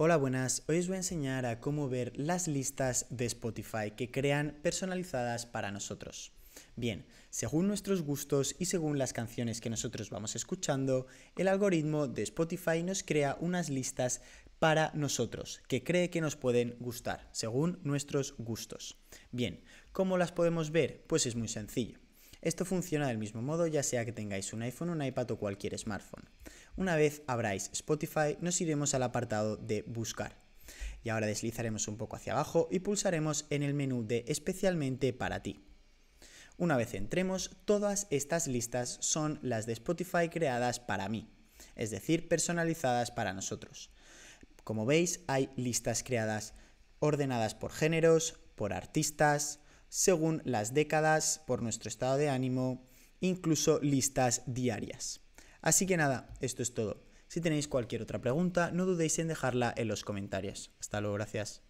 Hola, buenas. Hoy os voy a enseñar a cómo ver las listas de Spotify que crean personalizadas para nosotros. Bien, según nuestros gustos y según las canciones que nosotros vamos escuchando, el algoritmo de Spotify nos crea unas listas para nosotros, que cree que nos pueden gustar, según nuestros gustos. Bien, ¿cómo las podemos ver? Pues es muy sencillo. Esto funciona del mismo modo ya sea que tengáis un iPhone, un iPad o cualquier smartphone. Una vez abráis Spotify, nos iremos al apartado de Buscar. Y ahora deslizaremos un poco hacia abajo y pulsaremos en el menú de Especialmente para ti. Una vez entremos, todas estas listas son las de Spotify creadas para mí, es decir, personalizadas para nosotros. Como veis, hay listas creadas ordenadas por géneros, por artistas, según las décadas, por nuestro estado de ánimo, incluso listas diarias. Así que nada, esto es todo. Si tenéis cualquier otra pregunta, no dudéis en dejarla en los comentarios. Hasta luego, gracias.